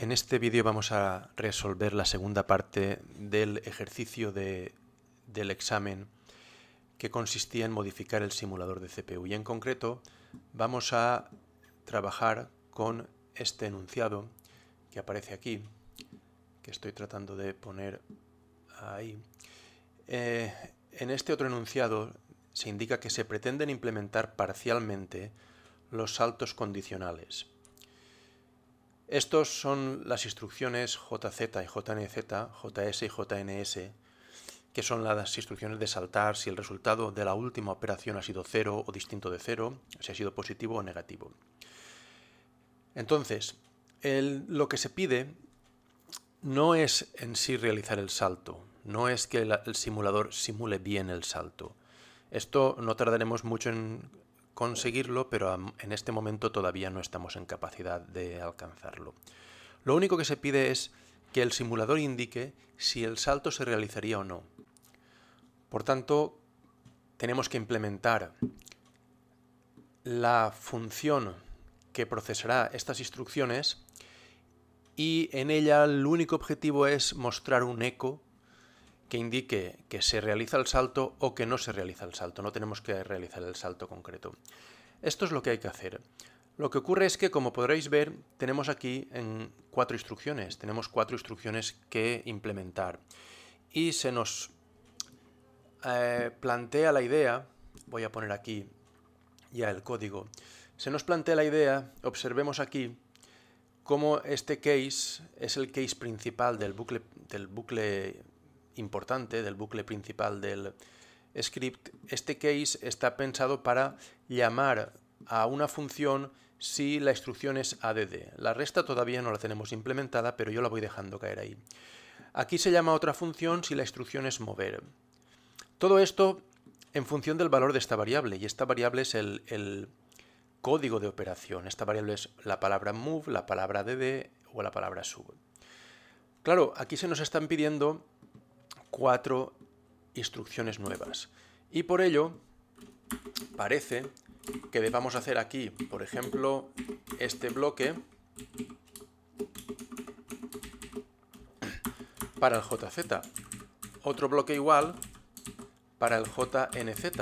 En este vídeo vamos a resolver la segunda parte del ejercicio del examen que consistía en modificar el simulador de CPU y en concreto vamos a trabajar con este enunciado que aparece aquí, que estoy tratando de poner ahí. Eh, en este otro enunciado se indica que se pretenden implementar parcialmente los saltos condicionales estos son las instrucciones JZ y JNZ, JS y JNS, que son las instrucciones de saltar si el resultado de la última operación ha sido cero o distinto de cero, si ha sido positivo o negativo. Entonces, lo que se pide no es en sí realizar el salto, no es que el simulador simule bien el salto. Esto no tardaremos mucho en conseguirlo, pero en este momento todavía no estamos en capacidad de alcanzarlo. Lo único que se pide es que el simulador indique si el salto se realizaría o no. Por tanto, tenemos que implementar la función que procesará estas instrucciones y en ella el único objetivo es mostrar un eco que indique que se realiza el salto o que no se realiza el salto, no tenemos que realizar el salto concreto. Esto es lo que hay que hacer. Lo que ocurre es que, como podréis ver, tenemos aquí en cuatro instrucciones, tenemos cuatro instrucciones que implementar. Y se nos eh, plantea la idea, voy a poner aquí ya el código, se nos plantea la idea, observemos aquí, cómo este case es el case principal del bucle, del bucle importante del bucle principal del script, este case está pensado para llamar a una función si la instrucción es add. La resta todavía no la tenemos implementada, pero yo la voy dejando caer ahí. Aquí se llama otra función si la instrucción es mover. Todo esto en función del valor de esta variable, y esta variable es el, código de operación. Esta variable es la palabra move, la palabra dd o la palabra sub. Claro, aquí se nos están pidiendo cuatro instrucciones nuevas. Y por ello, parece que debamos hacer aquí, por ejemplo, este bloque para el JZ, otro bloque igual para el JNZ,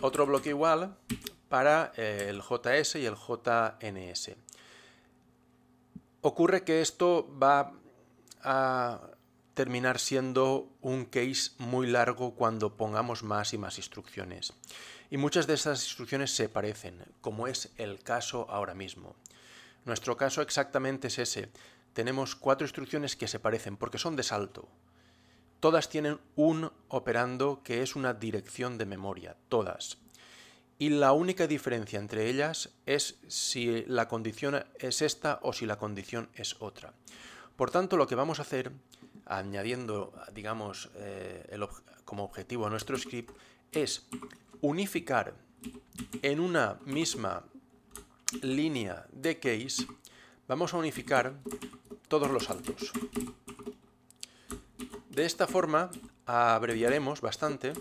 otro bloque igual para eh, el JS y el JNS. Ocurre que esto va a terminar siendo un case muy largo cuando pongamos más y más instrucciones. Y muchas de esas instrucciones se parecen, como es el caso ahora mismo. Nuestro caso exactamente es ese. Tenemos cuatro instrucciones que se parecen porque son de salto. Todas tienen un operando que es una dirección de memoria, todas. Y la única diferencia entre ellas es si la condición es esta o si la condición es otra. Por tanto, lo que vamos a hacer, añadiendo, digamos, eh, como objetivo a nuestro script, es unificar en una misma línea de case, vamos a unificar todos los saltos. De esta forma abreviaremos bastante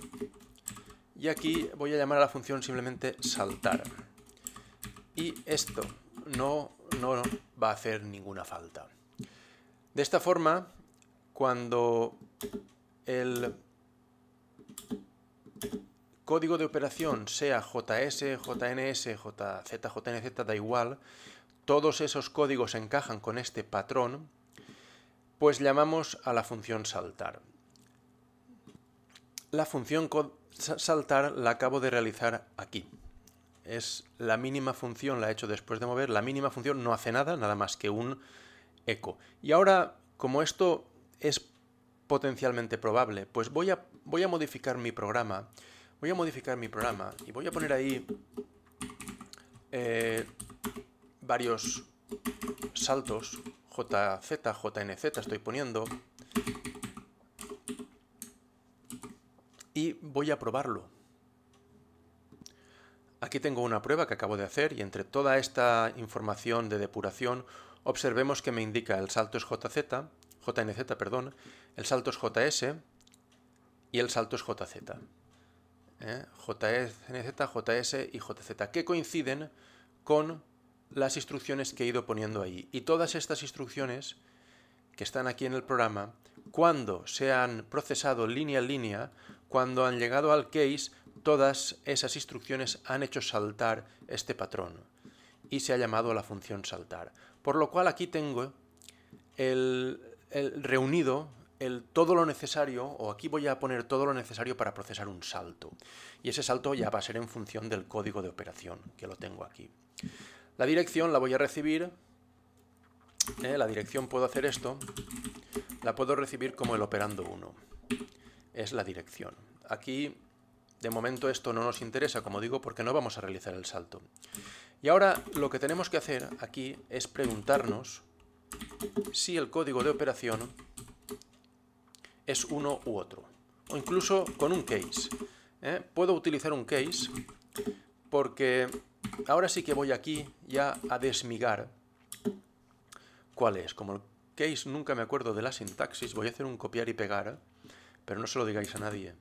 y aquí voy a llamar a la función simplemente saltar. Y esto no va a hacer ninguna falta. De esta forma, cuando el código de operación sea JS, JNS, JZ, JNZ, da igual, todos esos códigos encajan con este patrón, pues llamamos a la función saltar. La función saltar la acabo de realizar aquí. Es la mínima función, la he hecho después de mover, la mínima función no hace nada, nada más que un eco. Y ahora, como esto es potencialmente probable, pues voy a, voy a modificar mi programa. Voy a modificar mi programa y voy a poner ahí eh, varios saltos. JZ, JNZ estoy poniendo. Y voy a probarlo. Aquí tengo una prueba que acabo de hacer y entre toda esta información de depuración observemos que me indica el salto es JZ, JNZ, perdón, el salto es JS y el salto es JZ. ¿eh? JNZ, JS y JZ, que coinciden con las instrucciones que he ido poniendo ahí. Y todas estas instrucciones que están aquí en el programa, cuando se han procesado línea a línea, cuando han llegado al case, todas esas instrucciones han hecho saltar este patrón y se ha llamado a la función saltar. Por lo cual aquí tengo el, reunido el todo lo necesario, o aquí voy a poner todo lo necesario para procesar un salto. Y ese salto ya va a ser en función del código de operación, que lo tengo aquí. La dirección la voy a recibir, ¿eh? la dirección puedo hacer esto, la puedo recibir como el operando 1. Es la dirección. Aquí, de momento, esto no nos interesa, como digo, porque no vamos a realizar el salto. Y ahora lo que tenemos que hacer aquí es preguntarnos si el código de operación es uno u otro. O incluso con un case. ¿eh? Puedo utilizar un case porque ahora sí que voy aquí ya a desmigar cuál es. Como el case nunca me acuerdo de la sintaxis, voy a hacer un copiar y pegar, pero no se lo digáis a nadie.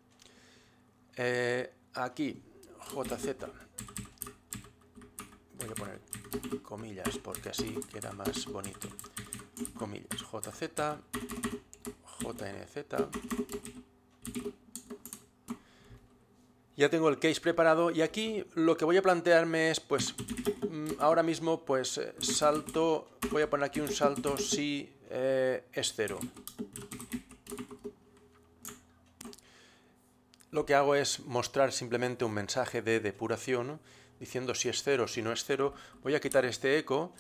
Eh, aquí, JZ, voy a poner comillas porque así queda más bonito. Comillas, JZ, JNZ. Ya tengo el case preparado y aquí lo que voy a plantearme es, pues, mm, ahora mismo, pues, eh, salto, voy a poner aquí un salto si eh, es cero. Lo que hago es mostrar simplemente un mensaje de depuración, diciendo si es cero, si no es cero. Voy a quitar este eco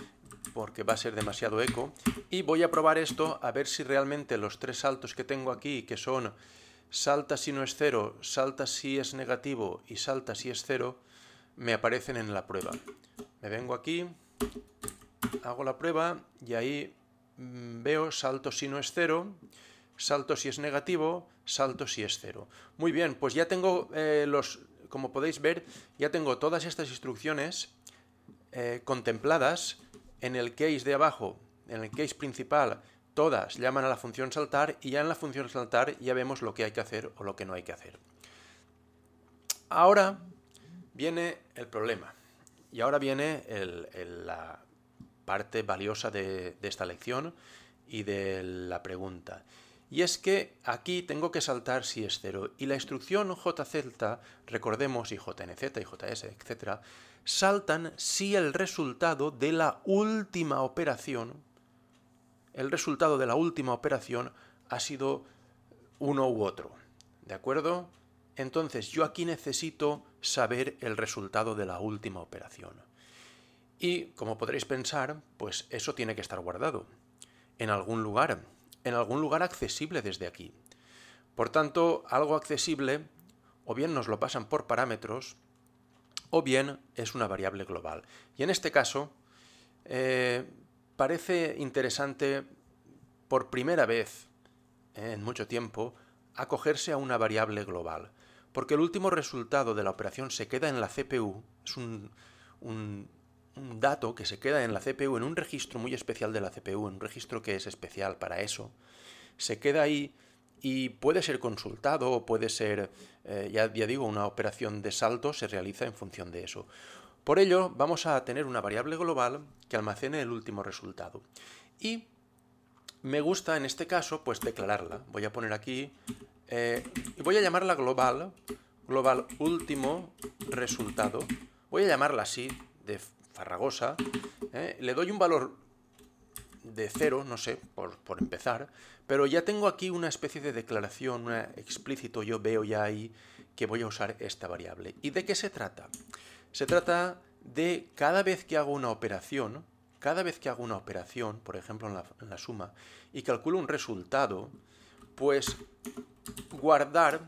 porque va a ser demasiado eco. Y voy a probar esto a ver si realmente los tres saltos que tengo aquí, que son salta si no es cero, salta si es negativo y salta si es cero, me aparecen en la prueba. Me vengo aquí, hago la prueba y ahí mm, veo salto si no es cero, salto si es negativo, salto si es cero. Muy bien, pues ya tengo eh, los como podéis ver, ya tengo todas estas instrucciones eh, contempladas en el case de abajo, en el case principal, todas llaman a la función saltar y ya en la función saltar ya vemos lo que hay que hacer o lo que no hay que hacer. Ahora viene el problema y ahora viene la parte valiosa de esta lección y de la pregunta. Y es que aquí tengo que saltar si es cero. Y la instrucción jz, recordemos, y jnz, y js, etc., saltan si el resultado de la última operación, el resultado de la última operación ha sido uno u otro. ¿De acuerdo? Entonces yo aquí necesito saber el resultado de la última operación. Y como podréis pensar, pues eso tiene que estar guardado en algún lugar en algún lugar accesible desde aquí. Por tanto, algo accesible o bien nos lo pasan por parámetros o bien es una variable global. Y en este caso, eh, parece interesante por primera vez en mucho tiempo acogerse a una variable global, porque el último resultado de la operación se queda en la CPU, es un un dato que se queda en la CPU, en un registro muy especial de la CPU, un registro que es especial para eso, se queda ahí y puede ser consultado o puede ser, eh, ya, digo, una operación de salto se realiza en función de eso. Por ello, vamos a tener una variable global que almacene el último resultado. Y me gusta, en este caso, pues declararla. Voy a poner aquí, eh, y voy a llamarla global, global último resultado. Voy a llamarla así, de, farragosa. ¿eh? Le doy un valor de cero, no sé, por, empezar, pero ya tengo aquí una especie de declaración, explícito, yo veo ya ahí que voy a usar esta variable. ¿Y de qué se trata? Se trata de cada vez que hago una operación, cada vez que hago una operación, por ejemplo en la, en la suma, y calculo un resultado, pues guardar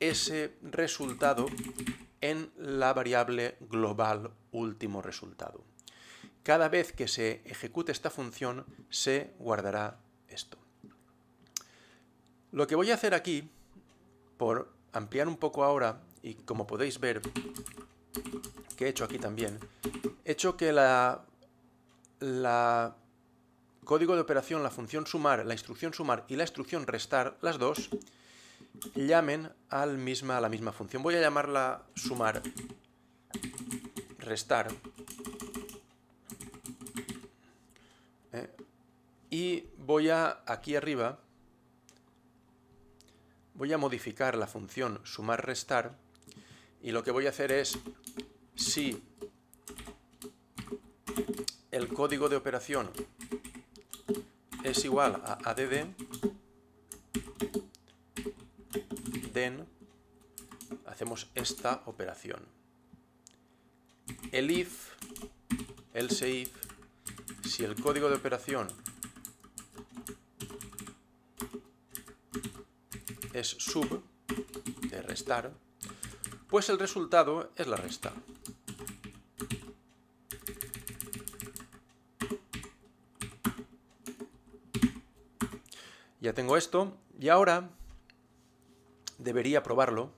ese resultado en la variable global último resultado. Cada vez que se ejecute esta función, se guardará esto. Lo que voy a hacer aquí, por ampliar un poco ahora, y como podéis ver, que he hecho aquí también, he hecho que la, código de operación, la función sumar, la instrucción sumar y la instrucción restar, las dos, llamen al a la misma función. Voy a llamarla sumar restar. Eh, y voy a, aquí arriba, voy a modificar la función sumar restar y lo que voy a hacer es si el código de operación es igual a add then hacemos esta operación el if, el save, si el código de operación es sub, de restar, pues el resultado es la resta. Ya tengo esto y ahora debería probarlo,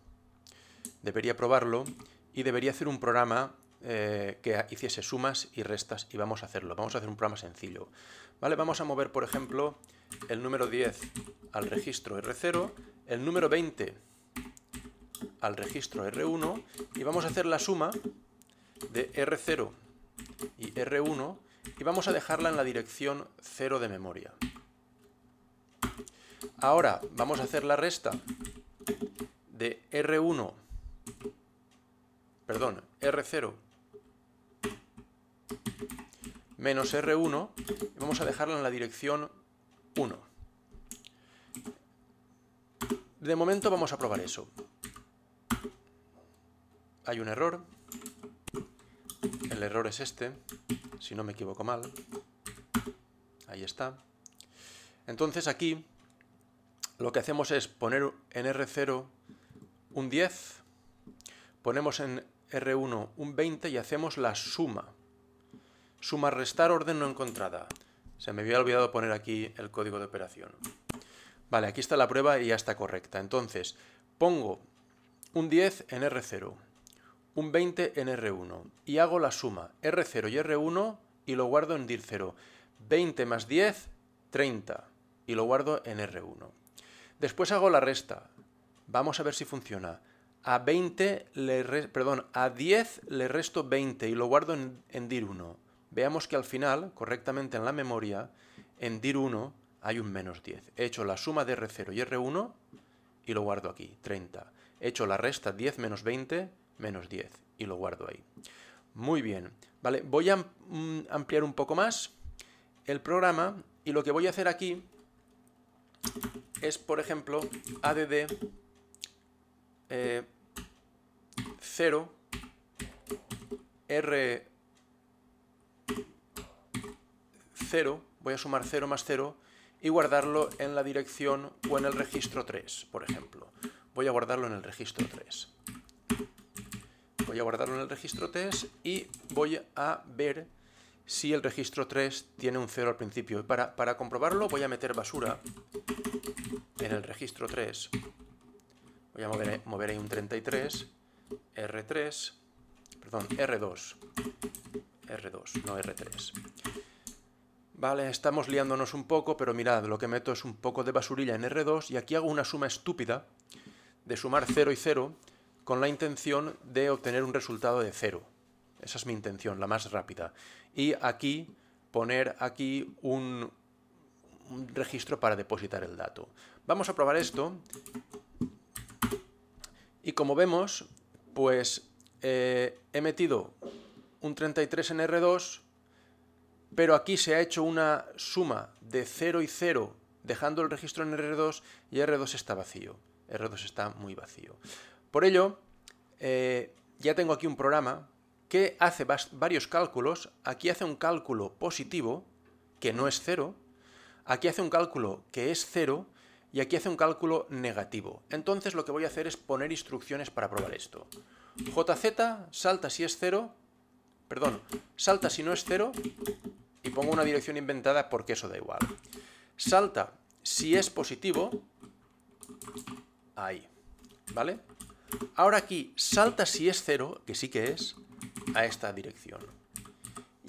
debería probarlo y debería hacer un programa eh, que hiciese sumas y restas y vamos a hacerlo. Vamos a hacer un programa sencillo. ¿Vale? Vamos a mover, por ejemplo, el número 10 al registro R0, el número 20 al registro R1 y vamos a hacer la suma de R0 y R1 y vamos a dejarla en la dirección 0 de memoria. Ahora vamos a hacer la resta de R1, perdón, R0 menos R1, y vamos a dejarla en la dirección 1. De momento vamos a probar eso. Hay un error. El error es este, si no me equivoco mal. Ahí está. Entonces aquí lo que hacemos es poner en R0 un 10, ponemos en R1 un 20 y hacemos la suma suma, restar, orden no encontrada. Se me había olvidado poner aquí el código de operación. Vale, aquí está la prueba y ya está correcta. Entonces, pongo un 10 en R0, un 20 en R1 y hago la suma R0 y R1 y lo guardo en dir0. 20 más 10, 30 y lo guardo en R1. Después hago la resta. Vamos a ver si funciona. A 20 le 10 le resto 20 y lo guardo en dir1 veamos que al final, correctamente en la memoria, en dir1 hay un menos 10. He hecho la suma de R0 y R1 y lo guardo aquí, 30. He hecho la resta 10 menos 20, menos 10, y lo guardo ahí. Muy bien, ¿vale? Voy a mm, ampliar un poco más el programa y lo que voy a hacer aquí es, por ejemplo, add 0 r voy a sumar 0 más 0 y guardarlo en la dirección o en el registro 3, por ejemplo. Voy a guardarlo en el registro 3. Voy a guardarlo en el registro 3 y voy a ver si el registro 3 tiene un 0 al principio. Para, comprobarlo voy a meter basura en el registro 3. Voy a mover, mover ahí un 33, R3, perdón, R2, R2, no R3. Vale, estamos liándonos un poco, pero mirad, lo que meto es un poco de basurilla en R2 y aquí hago una suma estúpida de sumar 0 y 0 con la intención de obtener un resultado de 0. Esa es mi intención, la más rápida. Y aquí, poner aquí un, registro para depositar el dato. Vamos a probar esto. Y como vemos, pues eh, he metido un 33 en R2 pero aquí se ha hecho una suma de 0 y 0 dejando el registro en R2 y R2 está vacío. R2 está muy vacío. Por ello, eh, ya tengo aquí un programa que hace varios cálculos. Aquí hace un cálculo positivo, que no es 0. Aquí hace un cálculo que es 0 y aquí hace un cálculo negativo. Entonces lo que voy a hacer es poner instrucciones para probar esto. JZ salta si es 0, perdón, salta si no es 0 pongo una dirección inventada porque eso da igual. Salta si es positivo, ahí, ¿vale? Ahora aquí salta si es cero, que sí que es, a esta dirección.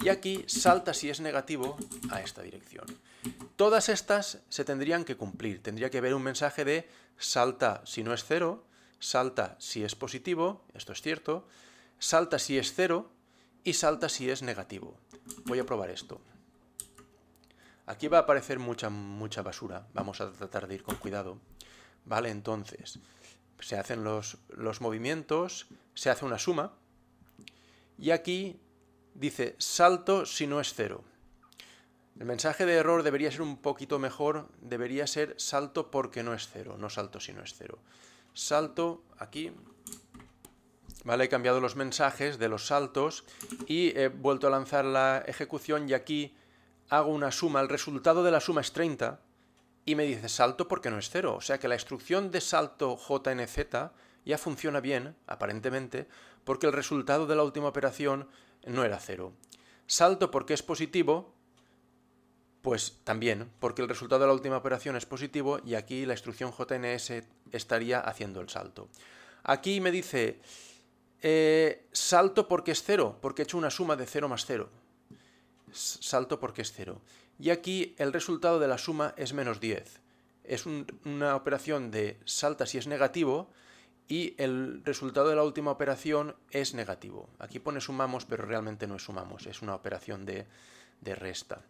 Y aquí salta si es negativo a esta dirección. Todas estas se tendrían que cumplir. Tendría que haber un mensaje de salta si no es cero, salta si es positivo, esto es cierto, salta si es cero y salta si es negativo. Voy a probar esto. Aquí va a aparecer mucha, mucha basura. Vamos a tratar de ir con cuidado. Vale, entonces, se hacen los, los movimientos, se hace una suma. Y aquí dice, salto si no es cero. El mensaje de error debería ser un poquito mejor, debería ser salto porque no es cero, no salto si no es cero. Salto aquí, ¿vale? He cambiado los mensajes de los saltos y he vuelto a lanzar la ejecución y aquí hago una suma, el resultado de la suma es 30, y me dice salto porque no es cero. O sea que la instrucción de salto JNZ ya funciona bien, aparentemente, porque el resultado de la última operación no era cero. Salto porque es positivo, pues también, porque el resultado de la última operación es positivo y aquí la instrucción JNS estaría haciendo el salto. Aquí me dice eh, salto porque es cero, porque he hecho una suma de 0 más 0 salto porque es 0. Y aquí el resultado de la suma es menos 10. Es una operación de salta si es negativo y el resultado de la última operación es negativo. Aquí pone sumamos, pero realmente no es sumamos, es una operación de, resta.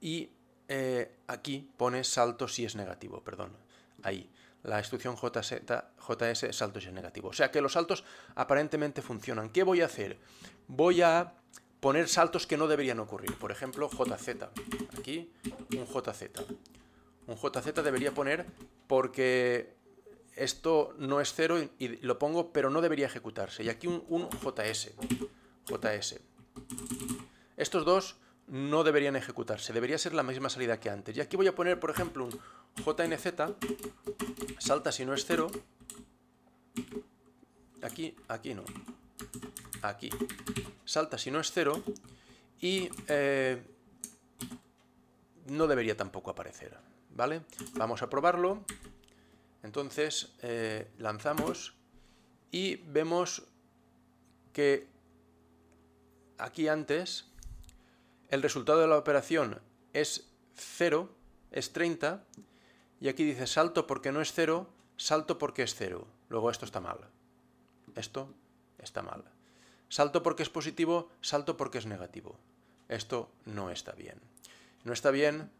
Y eh, aquí pone salto si es negativo, perdón, ahí. La instrucción JZ, JS salto si es negativo. O sea que los saltos aparentemente funcionan. ¿Qué voy a hacer? Voy a poner saltos que no deberían ocurrir. Por ejemplo, JZ. Aquí, un JZ. Un JZ debería poner porque esto no es cero y, lo pongo, pero no debería ejecutarse. Y aquí un, un, JS. JS. Estos dos no deberían ejecutarse. Debería ser la misma salida que antes. Y aquí voy a poner, por ejemplo, un JNZ. Salta si no es cero. Aquí, aquí no aquí. Salta si no es cero y eh, no debería tampoco aparecer, ¿vale? Vamos a probarlo. Entonces eh, lanzamos y vemos que aquí antes el resultado de la operación es 0, es 30, y aquí dice salto porque no es cero, salto porque es cero. Luego esto está mal. Esto está mal salto porque es positivo, salto porque es negativo. Esto no está bien. No está bien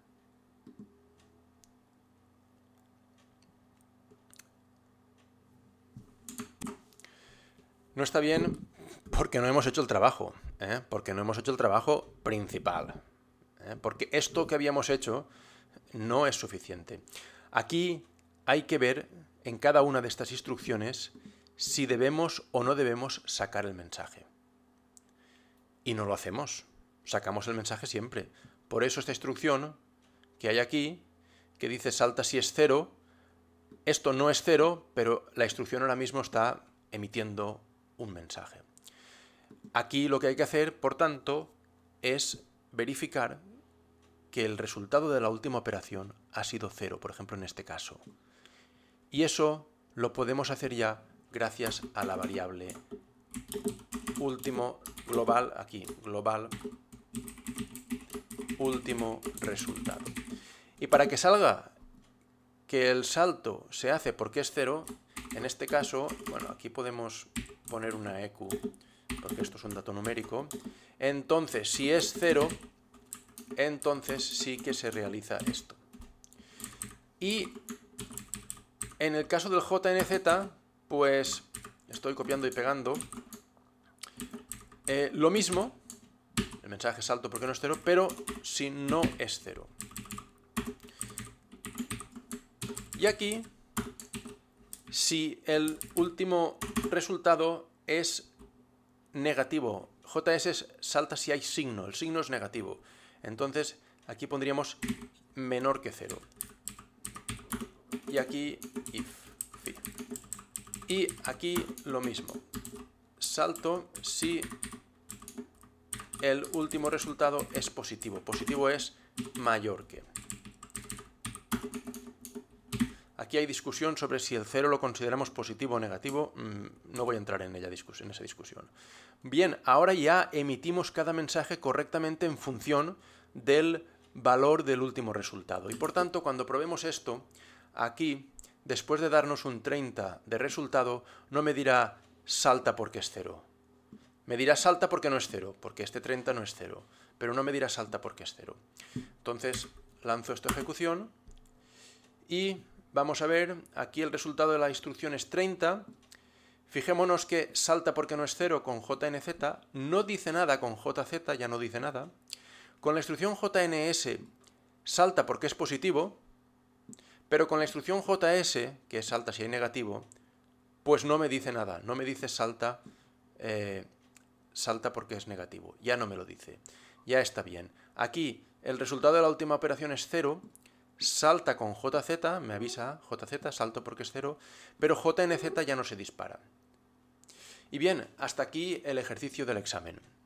No está bien porque no hemos hecho el trabajo, ¿eh? porque no hemos hecho el trabajo principal, ¿eh? porque esto que habíamos hecho no es suficiente. Aquí hay que ver en cada una de estas instrucciones si debemos o no debemos sacar el mensaje. Y no lo hacemos, sacamos el mensaje siempre. Por eso esta instrucción que hay aquí, que dice salta si es cero, esto no es cero, pero la instrucción ahora mismo está emitiendo un mensaje. Aquí lo que hay que hacer, por tanto, es verificar que el resultado de la última operación ha sido cero, por ejemplo en este caso. Y eso lo podemos hacer ya gracias a la variable último global, aquí global, último resultado. Y para que salga que el salto se hace porque es cero, en este caso, bueno, aquí podemos poner una EQ, porque esto es un dato numérico. Entonces, si es cero, entonces sí que se realiza esto. Y en el caso del JNZ, pues estoy copiando y pegando eh, lo mismo, el mensaje salto porque no es cero, pero si no es cero. Y aquí, si el último resultado es negativo, JS salta si hay signo, el signo es negativo. Entonces, aquí pondríamos menor que cero. Y aquí, if. Y aquí lo mismo. Salto si el último resultado es positivo. Positivo es mayor que. Aquí hay discusión sobre si el cero lo consideramos positivo o negativo. Mm, no voy a entrar en, en esa discusión. Bien, ahora ya emitimos cada mensaje correctamente en función del valor del último resultado. Y por tanto, cuando probemos esto, aquí después de darnos un 30 de resultado, no me dirá salta porque es cero. Me dirá salta porque no es cero, porque este 30 no es cero, pero no me dirá salta porque es cero. Entonces, lanzo esta ejecución y vamos a ver, aquí el resultado de la instrucción es 30. Fijémonos que salta porque no es cero con jnz, no dice nada con jz, ya no dice nada. Con la instrucción jns salta porque es positivo, pero con la instrucción JS, que es salta si hay negativo, pues no me dice nada, no me dice salta, eh, salta porque es negativo, ya no me lo dice, ya está bien. Aquí el resultado de la última operación es 0, salta con JZ, me avisa JZ, salto porque es 0, pero JNZ ya no se dispara. Y bien, hasta aquí el ejercicio del examen.